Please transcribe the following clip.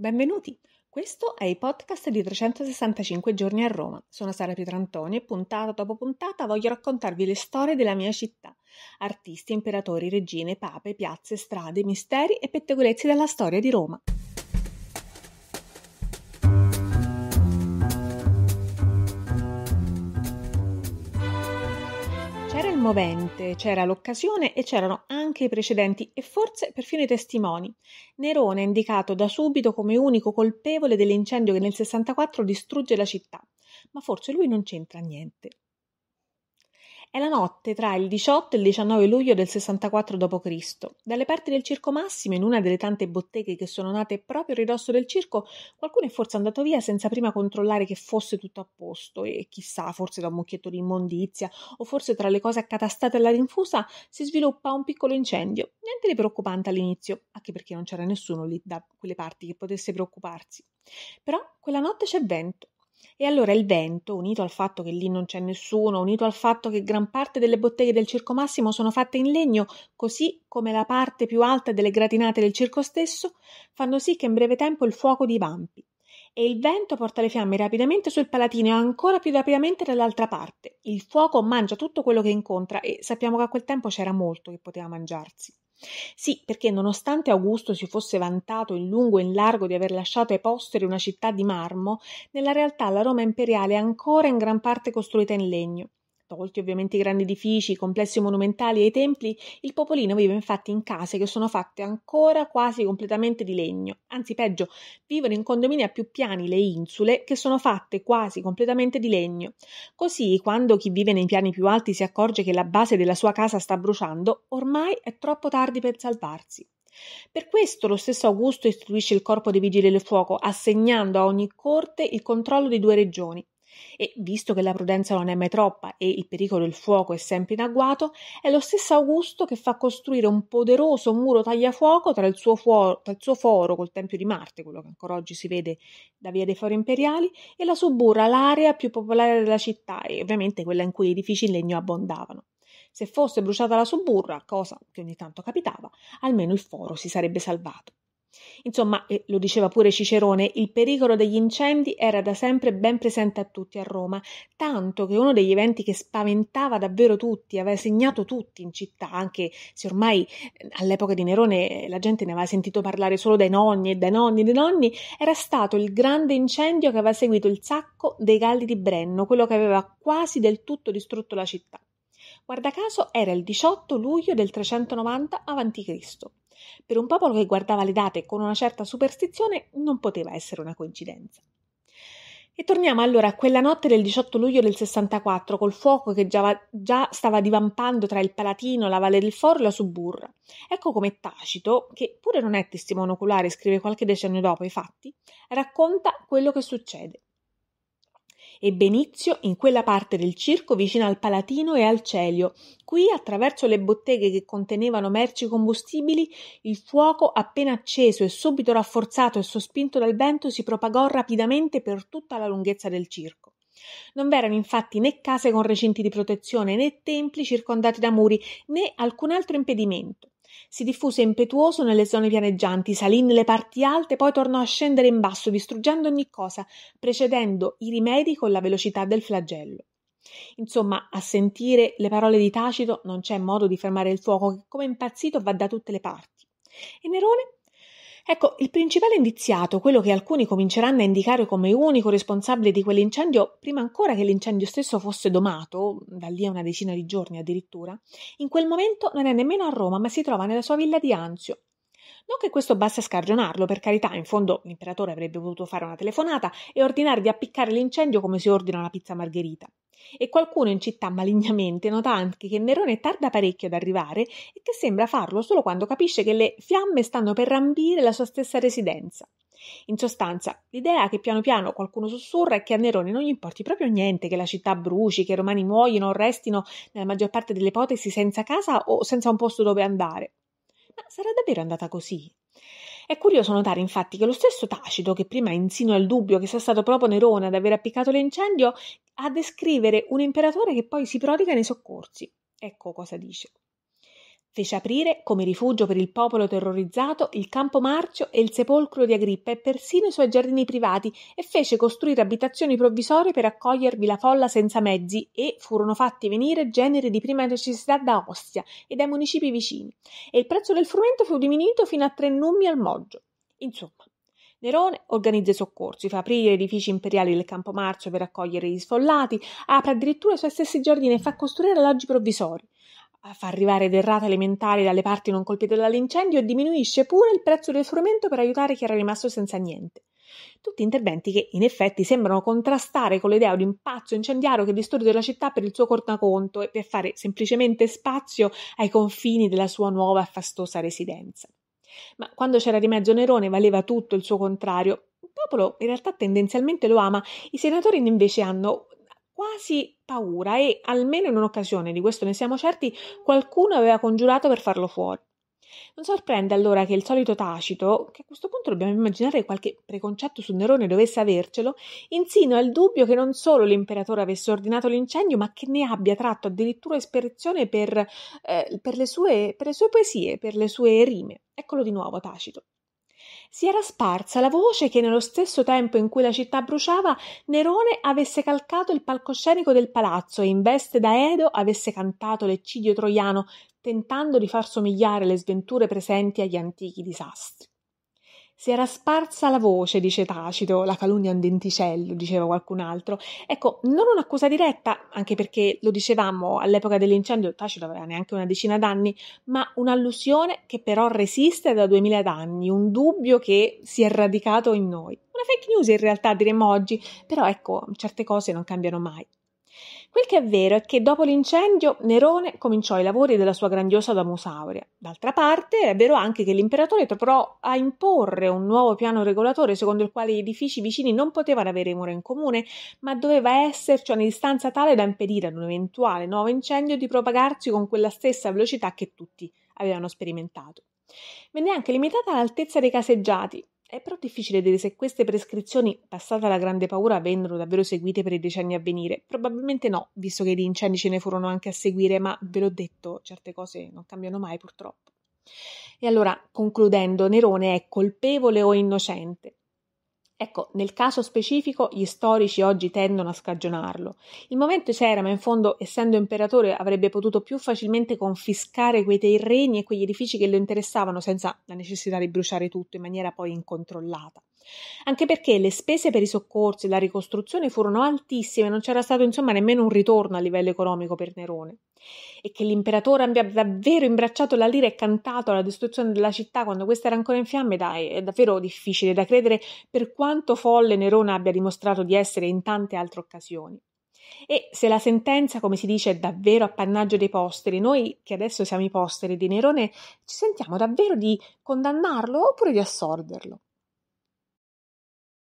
Benvenuti! Questo è il podcast di 365 giorni a Roma. Sono Sara Pietrantoni e puntata dopo puntata voglio raccontarvi le storie della mia città. Artisti, imperatori, regine, pape, piazze, strade, misteri e pettegolezzi della storia di Roma. commovente, c'era l'occasione e c'erano anche i precedenti e forse perfino i testimoni. Nerone è indicato da subito come unico colpevole dell'incendio che nel 64 distrugge la città, ma forse lui non c'entra niente. È la notte tra il 18 e il 19 luglio del 64 d.C. Dalle parti del Circo Massimo, in una delle tante botteghe che sono nate proprio a ridosso del circo, qualcuno è forse andato via senza prima controllare che fosse tutto a posto e chissà, forse da un mucchietto di immondizia o forse tra le cose accatastate alla rinfusa si sviluppa un piccolo incendio. Niente di preoccupante all'inizio, anche perché non c'era nessuno lì da quelle parti che potesse preoccuparsi. Però quella notte c'è vento e allora il vento, unito al fatto che lì non c'è nessuno, unito al fatto che gran parte delle botteghe del Circo Massimo sono fatte in legno, così come la parte più alta delle gratinate del circo stesso, fanno sì che in breve tempo il fuoco divampi. E il vento porta le fiamme rapidamente sul palatino e ancora più rapidamente dall'altra parte. Il fuoco mangia tutto quello che incontra e sappiamo che a quel tempo c'era molto che poteva mangiarsi. Sì, perché nonostante Augusto si fosse vantato in lungo e in largo di aver lasciato ai posteri una città di marmo, nella realtà la Roma imperiale è ancora in gran parte costruita in legno Tolti ovviamente i grandi edifici, i complessi monumentali e i templi, il popolino vive infatti in case che sono fatte ancora quasi completamente di legno, anzi peggio, vivono in condomini a più piani le insule che sono fatte quasi completamente di legno. Così, quando chi vive nei piani più alti si accorge che la base della sua casa sta bruciando, ormai è troppo tardi per salvarsi. Per questo lo stesso Augusto istituisce il corpo dei vigili del fuoco, assegnando a ogni corte il controllo di due regioni, e visto che la prudenza non è mai troppa e il pericolo del fuoco è sempre in agguato, è lo stesso Augusto che fa costruire un poderoso muro tagliafuoco tra il suo, fuoro, tra il suo foro col Tempio di Marte, quello che ancora oggi si vede da via dei Fori Imperiali, e la Suburra, l'area più popolare della città e ovviamente quella in cui gli edifici in legno abbondavano. Se fosse bruciata la Suburra, cosa che ogni tanto capitava, almeno il foro si sarebbe salvato. Insomma, eh, lo diceva pure Cicerone, il pericolo degli incendi era da sempre ben presente a tutti a Roma, tanto che uno degli eventi che spaventava davvero tutti, aveva segnato tutti in città, anche se ormai eh, all'epoca di Nerone eh, la gente ne aveva sentito parlare solo dai nonni e dai nonni e dai nonni, era stato il grande incendio che aveva seguito il sacco dei Galli di Brenno, quello che aveva quasi del tutto distrutto la città. Guarda caso era il 18 luglio del 390 a.C. Per un popolo che guardava le date con una certa superstizione non poteva essere una coincidenza. E torniamo allora a quella notte del 18 luglio del 64, col fuoco che già, già, stava divampando tra il Palatino, la Valle del Foro e la Suburra. Ecco come Tacito, che pure non è testimone oculare, scrive qualche decennio dopo i fatti, racconta quello che succede ebbe inizio in quella parte del circo vicino al Palatino e al Celio. Qui, attraverso le botteghe che contenevano merci combustibili, il fuoco appena acceso e subito rafforzato e sospinto dal vento si propagò rapidamente per tutta la lunghezza del circo. Non v'erano infatti né case con recinti di protezione né templi circondati da muri né alcun altro impedimento. Si diffuse impetuoso nelle zone pianeggianti, salì nelle parti alte, poi tornò a scendere in basso, distruggendo ogni cosa, precedendo i rimedi con la velocità del flagello. Insomma, a sentire le parole di Tacito non c'è modo di fermare il fuoco che come impazzito va da tutte le parti. E Nerone Ecco, il principale indiziato, quello che alcuni cominceranno a indicare come unico responsabile di quell'incendio, prima ancora che l'incendio stesso fosse domato, da lì a una decina di giorni addirittura, in quel momento non è nemmeno a Roma, ma si trova nella sua villa di Anzio. Non che questo basti a scargionarlo, per carità, in fondo l'imperatore avrebbe potuto fare una telefonata e ordinarvi di appiccare l'incendio come si ordina una pizza margherita. E qualcuno in città malignamente nota anche che Nerone tarda parecchio ad arrivare e che sembra farlo solo quando capisce che le fiamme stanno per rambire la sua stessa residenza. In sostanza, l'idea che piano piano qualcuno sussurra è che a Nerone non gli importi proprio niente che la città bruci, che i romani muoiono o restino, nella maggior parte delle ipotesi, senza casa o senza un posto dove andare. Ma sarà davvero andata così? È curioso notare infatti che lo stesso Tacito, che prima insinua il dubbio che sia stato proprio Nerone ad aver appiccato l'incendio, a descrivere un imperatore che poi si prodiga nei soccorsi. Ecco cosa dice. Fece aprire come rifugio per il popolo terrorizzato il campo marcio e il sepolcro di Agrippa e persino i suoi giardini privati e fece costruire abitazioni provvisorie per accogliervi la folla senza mezzi e furono fatti venire generi di prima necessità da Ostia e dai municipi vicini e il prezzo del frumento fu diminuito fino a tre nummi al moggio. Insomma, Nerone organizza i soccorsi, fa aprire edifici imperiali del campo marcio per accogliere gli sfollati, apre addirittura i suoi stessi giardini e fa costruire alloggi provvisori fa arrivare derrate alimentari dalle parti non colpite dall'incendio e diminuisce pure il prezzo del frumento per aiutare chi era rimasto senza niente. Tutti interventi che in effetti sembrano contrastare con l'idea di un pazzo incendiario che distrugge la città per il suo cortaconto e per fare semplicemente spazio ai confini della sua nuova e fastosa residenza. Ma quando c'era di mezzo Nerone valeva tutto il suo contrario. Il popolo in realtà tendenzialmente lo ama, i senatori invece hanno quasi paura e, almeno in un'occasione, di questo ne siamo certi, qualcuno aveva congiurato per farlo fuori. Non sorprende allora che il solito tacito, che a questo punto dobbiamo immaginare qualche preconcetto su Nerone dovesse avercelo, insinua il dubbio che non solo l'imperatore avesse ordinato l'incendio, ma che ne abbia tratto addirittura ispirazione per, eh, per, le, sue, per le sue poesie, per le sue rime. Eccolo di nuovo, tacito si era sparsa la voce che nello stesso tempo in cui la città bruciava, Nerone avesse calcato il palcoscenico del palazzo e in veste da Edo avesse cantato l'eccidio troiano, tentando di far somigliare le sventure presenti agli antichi disastri. Si era sparsa la voce, dice Tacito, la calunnia un denticello, diceva qualcun altro. Ecco, non un'accusa diretta, anche perché lo dicevamo all'epoca dell'incendio, Tacito aveva neanche una decina d'anni, ma un'allusione che però resiste da duemila anni, un dubbio che si è radicato in noi. Una fake news in realtà diremmo oggi, però ecco, certe cose non cambiano mai. Quel che è vero è che dopo l'incendio Nerone cominciò i lavori della sua grandiosa Damusauria. D'altra parte è vero anche che l'imperatore trovò a imporre un nuovo piano regolatore secondo il quale gli edifici vicini non potevano avere mura in comune, ma doveva esserci una distanza tale da impedire ad un eventuale nuovo incendio di propagarsi con quella stessa velocità che tutti avevano sperimentato. Venne anche limitata l'altezza dei caseggiati, eh, è però difficile dire se queste prescrizioni, passata la grande paura, vennero davvero seguite per i decenni a venire. Probabilmente no, visto che gli incendi ce ne furono anche a seguire, ma ve l'ho detto, certe cose non cambiano mai purtroppo. E allora, concludendo, Nerone è colpevole o innocente? Ecco, nel caso specifico gli storici oggi tendono a scagionarlo. Il momento c'era, ma in fondo, essendo imperatore, avrebbe potuto più facilmente confiscare quei terreni e quegli edifici che lo interessavano senza la necessità di bruciare tutto in maniera poi incontrollata. Anche perché le spese per i soccorsi e la ricostruzione furono altissime, non c'era stato insomma nemmeno un ritorno a livello economico per Nerone e che l'imperatore abbia davvero imbracciato la lira e cantato alla distruzione della città quando questa era ancora in fiamme, dai, è davvero difficile da credere per quanto folle Nerone abbia dimostrato di essere in tante altre occasioni. E se la sentenza, come si dice, è davvero appannaggio dei posteri, noi che adesso siamo i posteri di Nerone, ci sentiamo davvero di condannarlo oppure di assorberlo?